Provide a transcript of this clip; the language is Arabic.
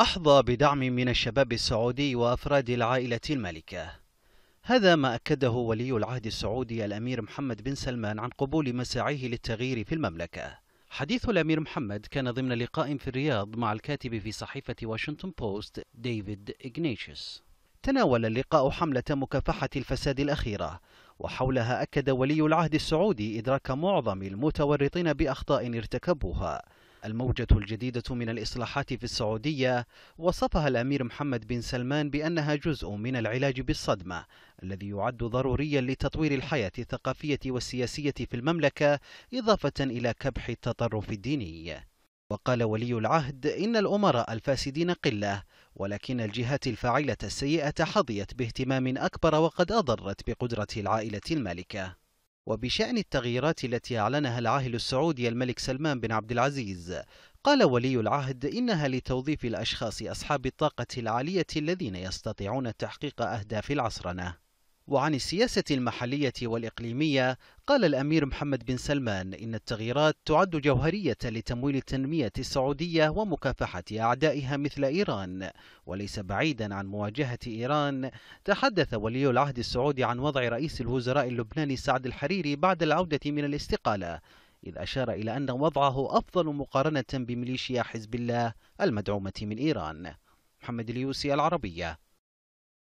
أحظى بدعم من الشباب السعودي وأفراد العائلة المالكة هذا ما أكده ولي العهد السعودي الأمير محمد بن سلمان عن قبول مساعيه للتغيير في المملكة حديث الأمير محمد كان ضمن لقاء في الرياض مع الكاتب في صحيفة واشنطن بوست ديفيد إغنيشيوس تناول اللقاء حملة مكافحة الفساد الأخيرة وحولها أكد ولي العهد السعودي إدراك معظم المتورطين بأخطاء ارتكبوها الموجة الجديدة من الإصلاحات في السعودية وصفها الأمير محمد بن سلمان بأنها جزء من العلاج بالصدمة الذي يعد ضروريا لتطوير الحياة الثقافية والسياسية في المملكة إضافة إلى كبح التطرف الديني وقال ولي العهد إن الأمراء الفاسدين قلة ولكن الجهات الفاعلة السيئة حظيت باهتمام أكبر وقد أضرت بقدرة العائلة المالكة وبشأن التغييرات التي أعلنها العاهل السعودي الملك سلمان بن عبد العزيز قال ولي العهد إنها لتوظيف الأشخاص أصحاب الطاقة العالية الذين يستطيعون تحقيق أهداف العصرنة وعن السياسة المحلية والإقليمية قال الأمير محمد بن سلمان إن التغييرات تعد جوهرية لتمويل التنمية السعودية ومكافحة أعدائها مثل إيران وليس بعيدا عن مواجهة إيران تحدث ولي العهد السعودي عن وضع رئيس الوزراء اللبناني سعد الحريري بعد العودة من الاستقالة إذ أشار إلى أن وضعه أفضل مقارنة بميليشيا حزب الله المدعومة من إيران محمد اليوسي العربية